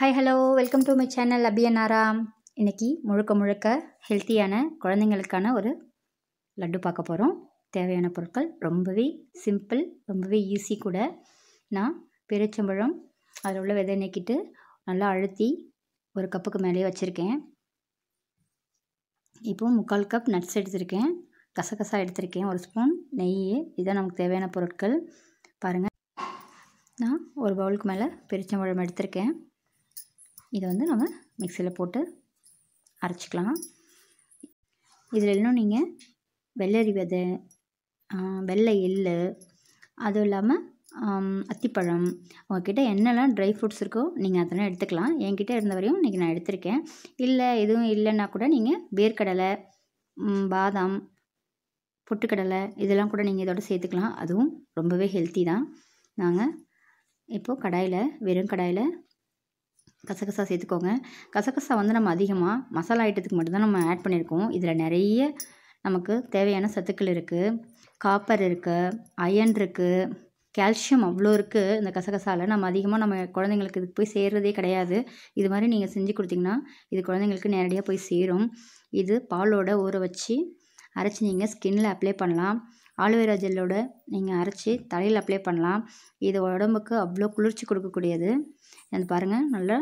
hi hello welcome to my channel அபியனாரா இன்றைக்கி முழுக்க முழுக்க ஹெல்த்தியான குழந்தைங்களுக்கான ஒரு லட்டு பார்க்க போகிறோம் தேவையான பொருட்கள் ரொம்பவே சிம்பிள் ரொம்பவே ஈஸி கூட நான் பெருச்சம்பழம் அதில் உள்ள விதை நீக்கிட்டு நல்லா அழுத்தி ஒரு கப்புக்கு மேலேயே வச்சுருக்கேன் இப்போது முக்கால் கப் நட்ஸ் எடுத்திருக்கேன் கசகசா எடுத்திருக்கேன் ஒரு ஸ்பூன் நெய் இதுதான் நமக்கு தேவையான பொருட்கள் பாருங்கள் நான் ஒரு பவுலுக்கு மேலே பெருச்சம்பழம் எடுத்திருக்கேன் இதை வந்து நம்ம மிக்சியில் போட்டு அரைச்சிக்கலாம் இதில் இன்னும் நீங்கள் வெள்ளரி விதை வெள்ளை எள் அதுவும் இல்லாமல் அத்திப்பழம் உங்ககிட்ட என்னெல்லாம் ட்ரை ஃப்ரூட்ஸ் இருக்கோ நீங்கள் அதெல்லாம் எடுத்துக்கலாம் என்கிட்ட இருந்த வரையும் இன்றைக்கி நான் எடுத்திருக்கேன் இல்லை எதுவும் இல்லைன்னா கூட நீங்கள் வேர்க்கடலை பாதாம் பொட்டுக்கடலை இதெல்லாம் கூட நீங்கள் இதோட சேர்த்துக்கலாம் அதுவும் ரொம்பவே ஹெல்த்தி தான் நாங்கள் இப்போது கடாயில் வெறும் கடாயில் கசகசா சேர்த்துக்கோங்க கசகசா வந்து நம்ம அதிகமாக மசாலா ஐட்டத்துக்கு மட்டும்தான் நம்ம ஆட் பண்ணியிருக்கோம் இதில் நிறைய நமக்கு தேவையான சத்துக்கள் இருக்குது காப்பர் இருக்குது அயன் இருக்குது கால்சியம் அவ்வளோ இருக்குது இந்த கசகசாவில் நம்ம அதிகமாக நம்ம குழந்தைங்களுக்கு இதுக்கு போய் சேர்றதே கிடையாது இது மாதிரி நீங்கள் செஞ்சு கொடுத்தீங்கன்னா இது குழந்தைங்களுக்கு நேரடியாக போய் சேரும் இது பாலோட ஊற வச்சு அரைச்சி நீங்கள் ஸ்கின்னில் அப்ளை பண்ணலாம் ஆலோவேரா ஜெல்லோட நீங்கள் அரைச்சி தலையில் அப்ளை பண்ணலாம் இது உடம்புக்கு அவ்வளோ குளிர்ச்சி கொடுக்கக்கூடியது அது பாருங்கள் நல்லா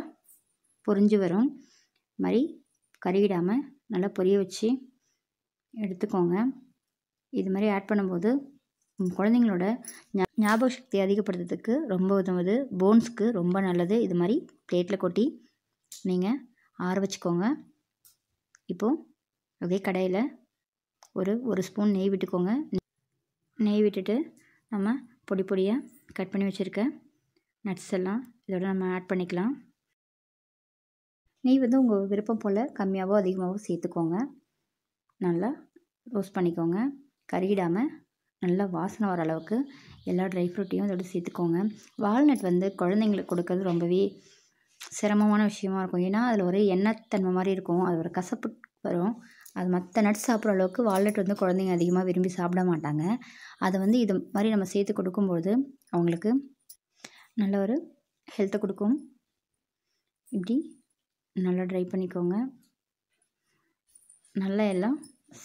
பொறிஞ்சு வரும் மாதிரி கருகிடாமல் நல்லா பொரிய வச்சு எடுத்துக்கோங்க இது மாதிரி ஆட் பண்ணும்போது குழந்தைங்களோட ஞாபக சக்தி அதிகப்படுத்துறதுக்கு ரொம்ப உதவுது போன்ஸ்க்கு ரொம்ப நல்லது இது மாதிரி பிளேட்டில் கொட்டி நீங்கள் ஆற வச்சுக்கோங்க இப்போது அதே கடையில் ஒரு ஒரு ஸ்பூன் நெய் விட்டுக்கோங்க நெய் விட்டுட்டு நம்ம பொடி பொடியாக கட் பண்ணி வச்சுருக்க நட்ஸ் எல்லாம் இதோட நம்ம ஆட் பண்ணிக்கலாம் நெய் வந்து உங்கள் விருப்பம் போல் கம்மியாகவோ அதிகமாகவோ சேர்த்துக்கோங்க நல்லா ரோஸ்ட் பண்ணிக்கோங்க கருகிடாமல் நல்லா வாசனை வர அளவுக்கு எல்லா ட்ரை ஃப்ரூட்டையும் இதோட சேர்த்துக்கோங்க வால்நட் வந்து குழந்தைங்களுக்கு கொடுக்கறது ரொம்பவே சிரமமான விஷயமா இருக்கும் ஏன்னா அதில் ஒரே எண்ணெய் தன்மை மாதிரி இருக்கும் அது ஒரு கசப்பு வரும் அது மற்ற நட்ஸ் சாப்பிட்ற அளவுக்கு வால்நட் வந்து குழந்தைங்க அதிகமாக விரும்பி சாப்பிட மாட்டாங்க அதை வந்து இது மாதிரி நம்ம சேர்த்து கொடுக்கும்பொழுது அவங்களுக்கு நல்ல ஒரு ஹெல்த்தை கொடுக்கும் இப்படி நல்லா ட்ரை பண்ணிக்கோங்க நல்லா எல்லாம்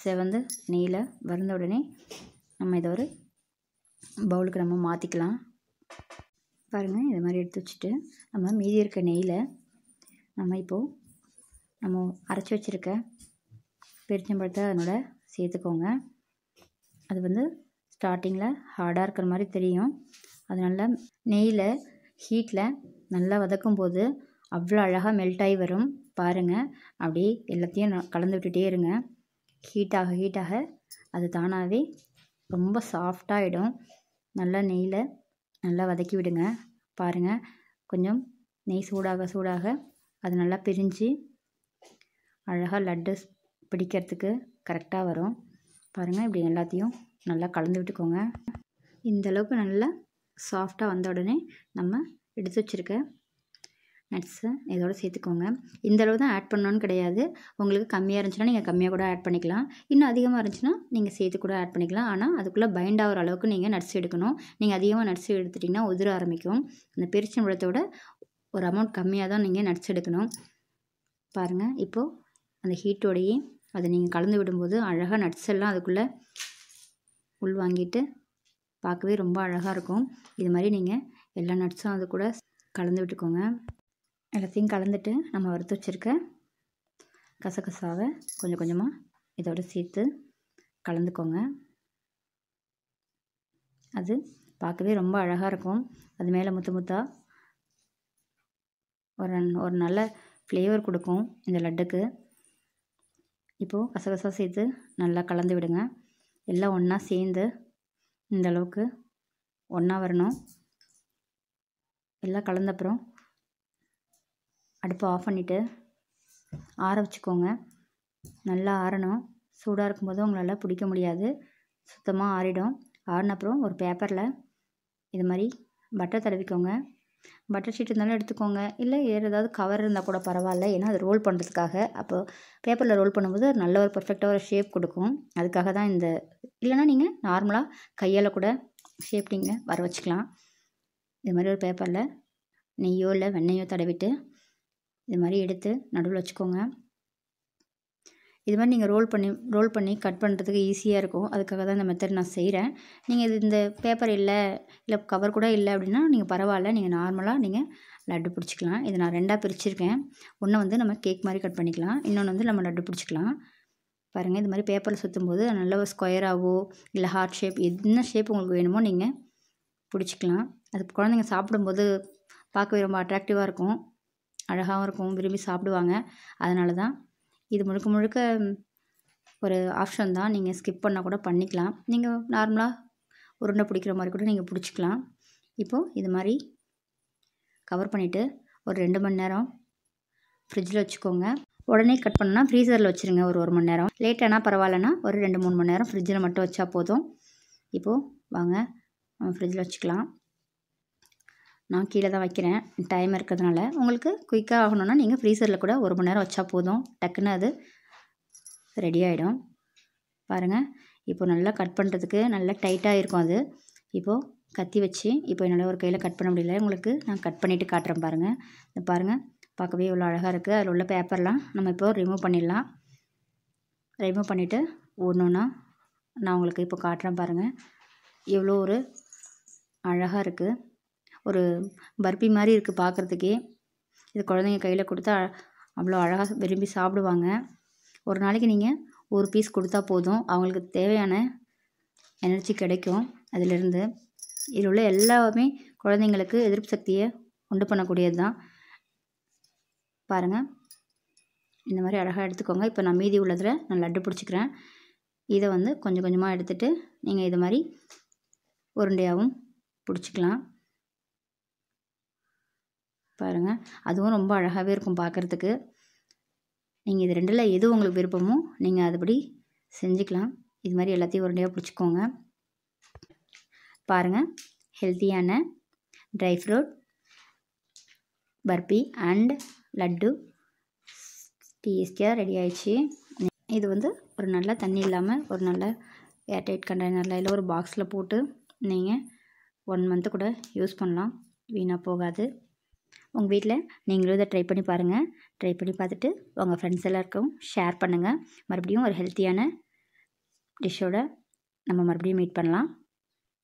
செவந்து நெய்யில் வறுந்த உடனே நம்ம இதை ஒரு பவுலுக்கு நம்ம மாற்றிக்கலாம் பாருங்கள் இதை மாதிரி எடுத்து வச்சுட்டு நம்ம மீதி இருக்க நெய்யில் நம்ம இப்போது நம்ம அரைச்சி வச்சுருக்க பேரிச்சம்பழத்தை அதனோட சேர்த்துக்கோங்க அது வந்து ஸ்டார்டிங்கில் ஹார்டாக இருக்கிற மாதிரி தெரியும் அதனால் நெய்யில் ஹீட்டில் நல்லா வதக்கும் போது அவ்வளோ அழகாக மெல்ட் ஆகி வரும் பாருங்கள் அப்படியே எல்லாத்தையும் கலந்து விட்டுட்டே இருங்க ஹீட்டாக ஹீட்டாக அது தானாகவே ரொம்ப சாஃப்டாகிடும் நல்லா நெய்யில் நல்லா வதக்கி விடுங்க பாருங்கள் கொஞ்சம் நெய் சூடாக சூடாக அது நல்லா பிரிஞ்சு அழகாக லட்டு பிடிக்கிறதுக்கு கரெக்டாக வரும் பாருங்கள் இப்படி எல்லாத்தையும் நல்லா கலந்து விட்டுக்கோங்க இந்தளவுக்கு நல்லா சாஃப்டாக வந்த உடனே நம்ம எடுத்து வச்சுருக்க நட்ஸை இதோடு சேர்த்துக்கோங்க இந்தளவு தான் ஆட் பண்ணணும்னு கிடையாது உங்களுக்கு கம்மியாக இருந்துச்சுன்னா நீங்கள் கம்மியாக கூட ஆட் பண்ணிக்கலாம் இன்னும் அதிகமாக இருந்துச்சுன்னா நீங்கள் சேர்த்து கூட ஆட் பண்ணிக்கலாம் ஆனால் அதுக்குள்ளே பைண்ட் ஆகிற அளவுக்கு நீங்கள் நட்ஸ் எடுக்கணும் நீங்கள் அதிகமாக நட்ஸ் எடுத்துட்டிங்கன்னா உதிர ஆரம்பிக்கும் அந்த பெருச்சன் விடத்தோட ஒரு அமௌண்ட் கம்மியாக தான் நீங்கள் நட்ஸ் எடுக்கணும் பாருங்கள் இப்போது அந்த ஹீட்டோடையே அதை நீங்கள் கலந்து விடும்போது அழகாக நட்ஸ் எல்லாம் அதுக்குள்ளே உள்வாங்கிட்டு பார்க்கவே ரொம்ப அழகாக இருக்கும் இது மாதிரி நீங்கள் எல்லா நட்ஸும் அது கூட கலந்து விட்டுக்கோங்க எல்லாத்தையும் கலந்துட்டு நம்ம வறுத்து வச்சுருக்க கசகசாவை கொஞ்சம் கொஞ்சமாக இதோட சேர்த்து கலந்துக்கோங்க அது பார்க்கவே ரொம்ப அழகாக இருக்கும் அது மேலே முத்து முத்தாக ஒரு ஒரு நல்ல ஃப்ளேவர் கொடுக்கும் இந்த லட்டுக்கு இப்போது கசகசா சேர்த்து நல்லா கலந்து விடுங்க எல்லாம் ஒன்றா சேர்ந்து இந்த அளவுக்கு ஒன்றா வரணும் எல்லாம் கலந்த அப்புறம் அடுப்பை ஆஃப் பண்ணிவிட்டு ஆற வச்சுக்கோங்க நல்லா ஆறணும் சூடாக இருக்கும்போது உங்களால் பிடிக்க முடியாது சுத்தமாக ஆறிடும் ஆறினப்புறம் ஒரு பேப்பரில் இது மாதிரி பட்டை தடவிக்கோங்க பட்டர் ஷீட் இருந்தாலும் எடுத்துக்கோங்க இல்லை வேறு ஏதாவது கவர் இருந்தால் கூட பரவாயில்ல ஏன்னா அது ரோல் பண்ணுறதுக்காக அப்போ பேப்பரில் ரோல் பண்ணும்போது நல்ல ஒரு பர்ஃபெக்டாக ஒரு ஷேப் கொடுக்கும் அதுக்காக தான் இந்த இல்லைனா நீங்கள் நார்மலாக கையால் கூட ஷேப் நீங்கள் வர வச்சுக்கலாம் இது மாதிரி ஒரு பேப்பரில் நெய்யோ இல்லை வெண்ணையோ தடவிட்டு இது மாதிரி எடுத்து நடுவில் வச்சுக்கோங்க இது மாதிரி நீங்கள் ரோல் பண்ணி ரோல் பண்ணி கட் பண்ணுறதுக்கு ஈஸியாக இருக்கும் அதுக்காக தான் இந்த மெத்தட் நான் செய்கிறேன் நீங்கள் இது இந்த பேப்பர் இல்லை இல்லை கவர் கூட இல்லை அப்படின்னா நீங்கள் பரவாயில்ல நீங்கள் நார்மலாக நீங்கள் லட்டு பிடிச்சிக்கலாம் இது நான் ரெண்டாக பிரிச்சிருக்கேன் ஒன்று வந்து நம்ம கேக் மாதிரி கட் பண்ணிக்கலாம் இன்னொன்று வந்து நம்ம லட்டு பிடிச்சிக்கலாம் பாருங்கள் இது மாதிரி பேப்பரில் சுற்றும் போது நல்ல ஸ்கொயராகவோ இல்லை ஹார்ட் ஷேப் என்ன ஷேப் உங்களுக்கு வேணுமோ நீங்கள் பிடிச்சிக்கலாம் அது குழந்தைங்க சாப்பிடும்போது பார்க்கவே ரொம்ப அட்ராக்டிவாக இருக்கும் அழகாகவும் இருக்கும் விரும்பி சாப்பிடுவாங்க அதனால தான் இது முழுக்க முழுக்க ஒரு ஆப்ஷன் தான் நீங்கள் ஸ்கிப் பண்ணால் கூட பண்ணிக்கலாம் நீங்கள் நார்மலாக உருண்டை பிடிக்கிற மாதிரி கூட நீங்கள் பிடிச்சிக்கலாம் இப்போது இது மாதிரி கவர் பண்ணிவிட்டு ஒரு ரெண்டு மணி நேரம் ஃப்ரிட்ஜில் வச்சுக்கோங்க உடனே கட் பண்ணால் ஃப்ரீசரில் வச்சுருங்க ஒரு ஒரு மணி நேரம் லேட் பரவாயில்லனா ஒரு ரெண்டு மூணு மணி நேரம் ஃப்ரிட்ஜில் மட்டும் வச்சா போதும் இப்போது வாங்க நம்ம ஃப்ரிட்ஜில் வச்சுக்கலாம் நான் கீழே தான் வைக்கிறேன் டைம் இருக்கிறதுனால உங்களுக்கு குயிக்காக ஆகணும்னா நீங்கள் ஃப்ரீசரில் கூட ஒரு மணி நேரம் வச்சா போதும் டக்குன்னு அது ரெடி ஆகிடும் பாருங்கள் இப்போ நல்லா கட் பண்ணுறதுக்கு நல்லா டைட்டாக இருக்கும் அது இப்போது கத்தி வச்சு இப்போ என்னால் ஒரு கையில் கட் பண்ண முடியல உங்களுக்கு நான் கட் பண்ணிவிட்டு காட்டுறேன் பாருங்கள் இந்த பாருங்கள் பார்க்கவே இவ்வளோ அழகாக இருக்குது அதில் உள்ள பேப்பர்லாம் நம்ம இப்போ ரிமூவ் பண்ணிடலாம் ரிமூவ் பண்ணிவிட்டு ஒன்றா நான் உங்களுக்கு இப்போ காட்டுறேன் பாருங்கள் எவ்வளோ ஒரு அழகாக இருக்குது ஒரு பர்பி மாதிரி இருக்குது பார்க்குறதுக்கே இது குழந்தைங்க கையில் கொடுத்தா அவ்வளோ அழகாக விரும்பி சாப்பிடுவாங்க ஒரு நாளைக்கு நீங்கள் ஒரு பீஸ் கொடுத்தா போதும் அவங்களுக்கு தேவையான எனர்ஜி கிடைக்கும் அதிலிருந்து இதில் உள்ள எல்லாமே குழந்தைங்களுக்கு எதிர்ப்பு சக்தியை உண்டு பண்ணக்கூடியது தான் பாருங்கள் இந்த மாதிரி அழகாக எடுத்துக்கோங்க இப்போ நான் மீதி உள்ளதில் நான் லட்டு பிடிச்சிக்கிறேன் இதை வந்து கொஞ்சம் கொஞ்சமாக எடுத்துகிட்டு நீங்கள் இது மாதிரி உருண்டையாகவும் பிடிச்சிக்கலாம் பாருங்கள் அதுவும் ரொம்ப அழகாகவே இருக்கும் பார்க்குறதுக்கு நீங்கள் இது ரெண்டில் எது உங்களுக்கு விருப்பமோ நீங்கள் அதுபடி செஞ்சுக்கலாம் இது மாதிரி எல்லாத்தையும் உரண்டையாக பிடிச்சிக்கோங்க பாருங்கள் ஹெல்த்தியான ட்ரை ஃப்ரூட் பர்பி அண்ட் லட்டு டேஸ்டியாக ரெடி ஆயிடுச்சு இது வந்து ஒரு நல்ல தண்ணி இல்லாமல் ஒரு நல்ல ஏர்டைட் கண்டெய்னரில் இல்லை ஒரு பாக்ஸில் போட்டு நீங்கள் ஒன் மந்த்து கூட யூஸ் பண்ணலாம் வீணாக போகாது உங்கள் வீட்டில் நீங்களும் இதை ட்ரை பண்ணி பாருங்கள் ட்ரை பண்ணி பார்த்துட்டு உங்கள் ஃப்ரெண்ட்ஸ் எல்லாருக்கும் ஷேர் பண்ணுங்கள் மறுபடியும் ஒரு ஹெல்த்தியான டிஷ்ஷோட நம்ம மறுபடியும் மீட் பண்ணலாம்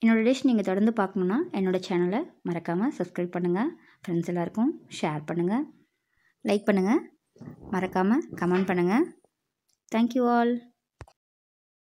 என்னோடய டிஷ் நீங்கள் தொடர்ந்து பார்க்கணுன்னா என்னோடய சேனலை மறக்காமல் சப்ஸ்கிரைப் பண்ணுங்கள் ஃப்ரெண்ட்ஸ் எல்லாருக்கும் ஷேர் பண்ணுங்கள் லைக் பண்ணுங்கள் மறக்காமல் கமெண்ட் பண்ணுங்கள் தேங்க்யூ ஆல்